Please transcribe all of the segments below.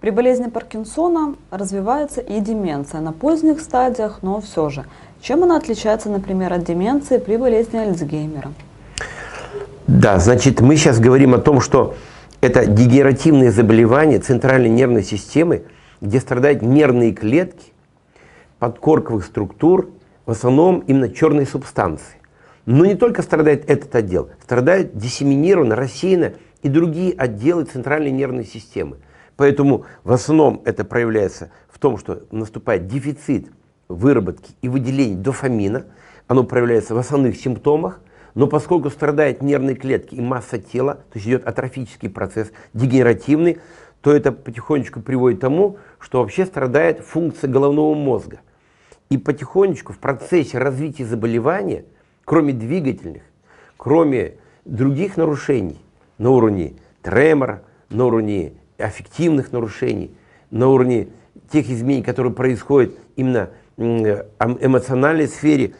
При болезни Паркинсона развивается и деменция на поздних стадиях, но все же. Чем она отличается, например, от деменции при болезни Альцгеймера? Да, значит, мы сейчас говорим о том, что это дегенеративные заболевания центральной нервной системы, где страдают нервные клетки подкорковых структур, в основном именно черной субстанции. Но не только страдает этот отдел, страдают диссеминированно, рассеянно и другие отделы центральной нервной системы. Поэтому в основном это проявляется в том, что наступает дефицит выработки и выделения дофамина. Оно проявляется в основных симптомах, но поскольку страдают нервные клетки и масса тела, то есть идет атрофический процесс, дегенеративный, то это потихонечку приводит к тому, что вообще страдает функция головного мозга. И потихонечку в процессе развития заболевания – кроме двигательных, кроме других нарушений на уровне тремора, на уровне аффективных нарушений, на уровне тех изменений, которые происходят именно в эмоциональной сфере,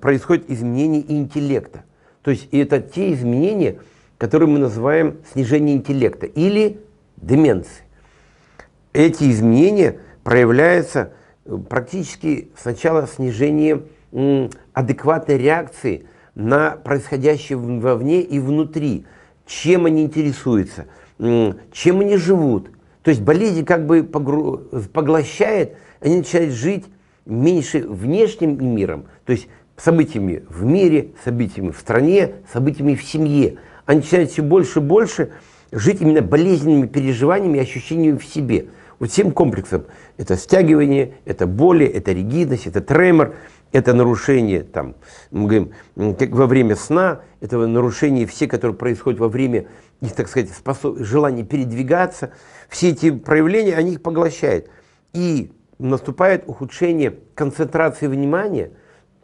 происходят изменения интеллекта. То есть это те изменения, которые мы называем снижение интеллекта или деменции. Эти изменения проявляются э, практически сначала снижением интеллекта, адекватной реакции на происходящее вовне и внутри, чем они интересуются, чем они живут. То есть болезнь как бы поглощает, они начинают жить меньше внешним миром, то есть событиями в мире, событиями в стране, событиями в семье. Они начинают все больше и больше жить именно болезненными переживаниями и ощущениями в себе. Вот всем комплексом. Это стягивание, это боли, это ригидность, это тремор, это нарушение, там, мы говорим, как во время сна, это нарушение все, которые происходят во время их, так сказать, способ... желания передвигаться, все эти проявления, они их поглощают. И наступает ухудшение концентрации внимания,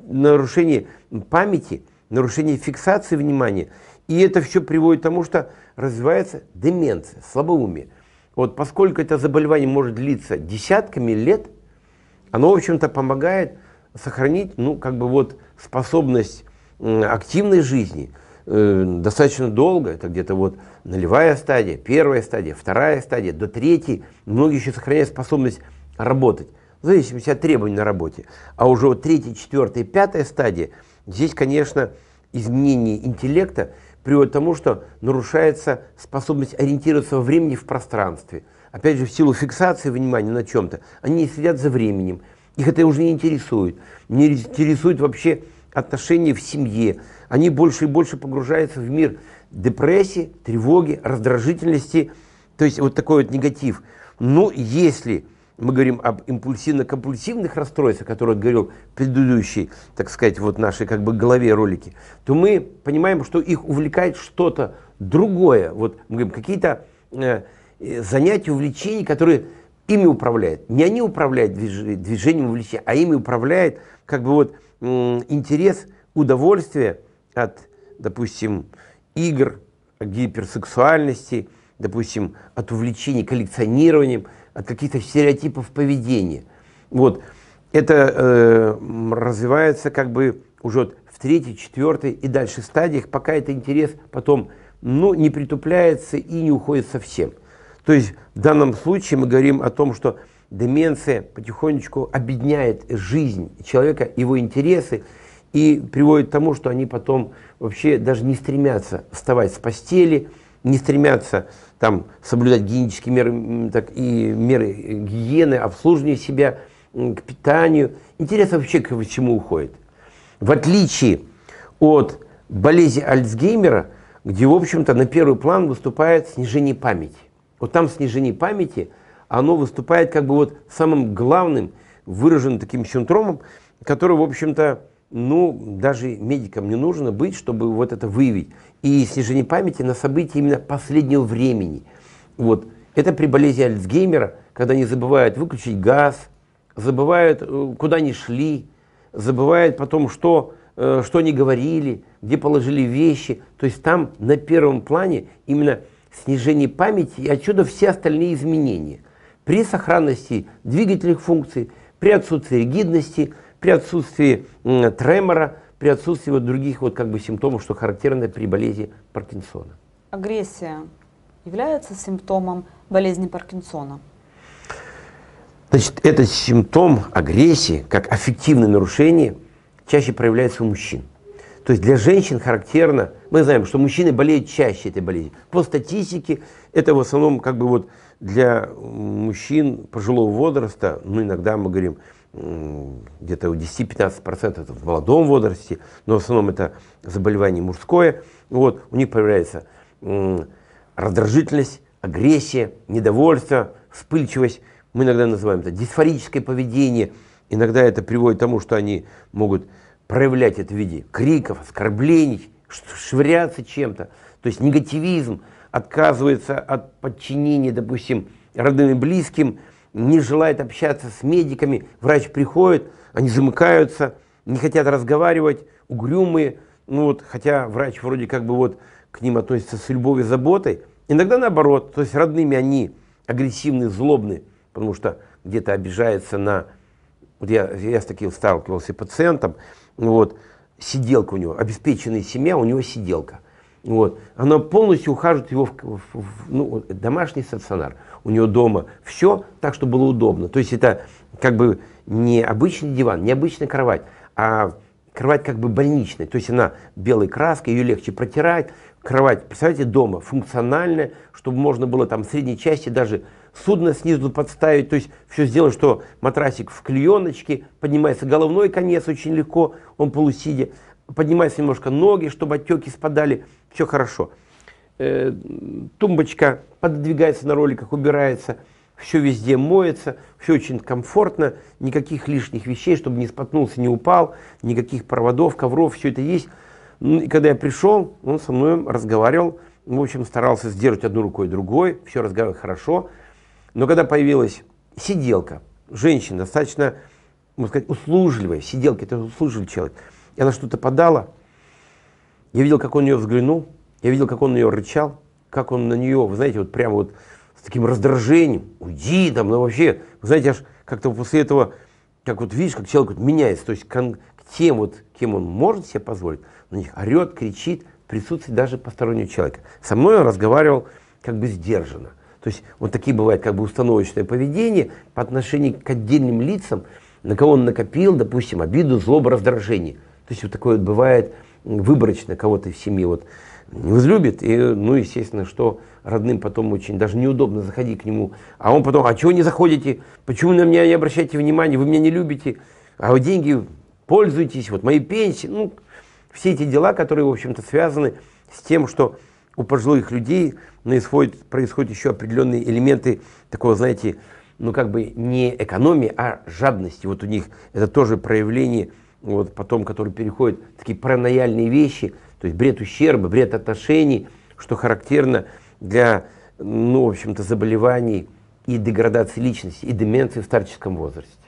нарушение памяти, нарушение фиксации внимания. И это все приводит к тому, что развивается деменция, слабоумие. Вот поскольку это заболевание может длиться десятками лет, оно, в общем-то, помогает сохранить, ну, как бы вот способность активной жизни э, достаточно долго, это где-то вот нулевая стадия, первая стадия, вторая стадия, до третьей, многие еще сохраняют способность работать, в зависимости от требований на работе. А уже вот третья, четвертая, пятая стадия, здесь, конечно, изменение интеллекта приводит к тому, что нарушается способность ориентироваться во времени в пространстве. Опять же, в силу фиксации внимания на чем-то, они следят за временем, их это уже не интересует. Не интересует вообще отношения в семье. Они больше и больше погружаются в мир депрессии, тревоги, раздражительности, то есть вот такой вот негатив. Но ну, если мы говорим об импульсивно-компульсивных расстройствах, о которых говорил предыдущий, так сказать, вот нашей как бы голове ролики, то мы понимаем, что их увлекает что-то другое. Вот мы говорим, какие-то э, э занятия, увлечения, которые ими управляет. Не они управляют движением увлечения, а ими управляет как бы вот интерес, удовольствие от, допустим, игр, гиперсексуальности, допустим, от увлечений коллекционированием, от каких-то стереотипов поведения. Вот. Это э, развивается как бы уже в третьей, четвертой и дальше стадиях, пока этот интерес потом ну, не притупляется и не уходит совсем. То есть в данном случае мы говорим о том, что деменция потихонечку объединяет жизнь человека, его интересы, и приводит к тому, что они потом вообще даже не стремятся вставать с постели, не стремятся там соблюдать гигиенические меры, так и меры гигиены, обслуживания себя, к питанию. Интерес вообще к чему уходит. В отличие от болезни Альцгеймера, где, в общем-то, на первый план выступает снижение памяти. Вот там снижение памяти, оно выступает как бы вот самым главным, выраженным таким синдромом, который, в общем-то, ну, даже медикам не нужно быть, чтобы вот это выявить. И снижение памяти на события именно последнего времени. Вот. Это при болезни Альцгеймера, когда они забывают выключить газ, забывают, э, куда они шли, забывают потом, что, э, что они говорили, где положили вещи. То есть там на первом плане именно снижении памяти и отсюда все остальные изменения. При сохранности двигательных функций, при отсутствии ригидности, при отсутствии э, тремора, при отсутствии вот других вот как бы симптомов, что характерно при болезни Паркинсона. Агрессия является симптомом болезни Паркинсона? Значит, этот симптом агрессии, как аффективное нарушение, чаще проявляется у мужчин. То есть для женщин характерно, мы знаем, что мужчины болеют чаще этой болезнью. По статистике это в основном как бы вот для мужчин пожилого возраста, ну иногда мы говорим, где-то у 10-15% это в молодом возрасте, но в основном это заболевание мужское. Вот, у них появляется раздражительность, агрессия, недовольство, вспыльчивость. Мы иногда называем это дисфорическое поведение. Иногда это приводит к тому, что они могут проявлять это в виде криков, оскорблений, швыряться чем-то. То есть негативизм отказывается от подчинения, допустим, родным и близким, не желает общаться с медиками, врач приходит, они замыкаются, не хотят разговаривать, угрюмые, ну вот, хотя врач вроде как бы вот к ним относится с любовью и заботой, иногда наоборот, то есть родными они агрессивны, злобны, потому что где-то обижается на... Вот я, я с таким сталкивался пациентом, ну вот. Сиделка у него, обеспеченная семья, у него сиделка. Вот. Она полностью ухаживает его в, в, в ну, домашний стационар. У него дома все так, чтобы было удобно. То есть это как бы не обычный диван, не обычная кровать, а кровать как бы больничная. То есть она белой краской, ее легче протирать, кровать, представляете, дома, функциональная, чтобы можно было там в средней части даже судно снизу подставить, то есть все сделать, что матрасик в клееночке, поднимается головной конец очень легко, он полусидя, поднимается немножко ноги, чтобы отеки спадали, все хорошо. Э, тумбочка пододвигается на роликах, убирается, все везде моется, все очень комфортно, никаких лишних вещей, чтобы не споткнулся, не упал, никаких проводов, ковров, все это есть. Ну, и когда я пришел, он со мной разговаривал, в общем, старался сдерживать одну рукой другой, все разговаривал хорошо. Но когда появилась сиделка, женщина, достаточно, можно сказать, услужливая, сиделка, это услужливый человек, и она что-то подала, я видел, как он на нее взглянул, я видел, как он на нее рычал, как он на нее, вы знаете, вот прямо вот с таким раздражением, уйди там, ну вообще, вы знаете, аж как-то после этого, как вот видишь, как человек вот меняется, то есть кон тем, вот, кем он может себе позволить, на них орет, кричит в присутствии даже постороннего человека. Со мной он разговаривал как бы сдержанно. То есть вот такие бывают как бы установочное поведение по отношению к отдельным лицам, на кого он накопил, допустим, обиду, злобу, раздражение. То есть вот такое вот бывает выборочно кого-то в семье вот не возлюбит, и, ну, естественно, что родным потом очень даже неудобно заходить к нему. А он потом, а чего не заходите? Почему на меня не обращаете внимания? Вы меня не любите? А вот деньги пользуйтесь, вот мои пенсии, ну, все эти дела, которые, в общем-то, связаны с тем, что у пожилых людей происходят, происходят еще определенные элементы такого, знаете, ну, как бы не экономии, а жадности. Вот у них это тоже проявление, вот потом, которые переходят такие паранояльные вещи, то есть бред ущерба, бред отношений, что характерно для, ну, в общем-то, заболеваний и деградации личности, и деменции в старческом возрасте.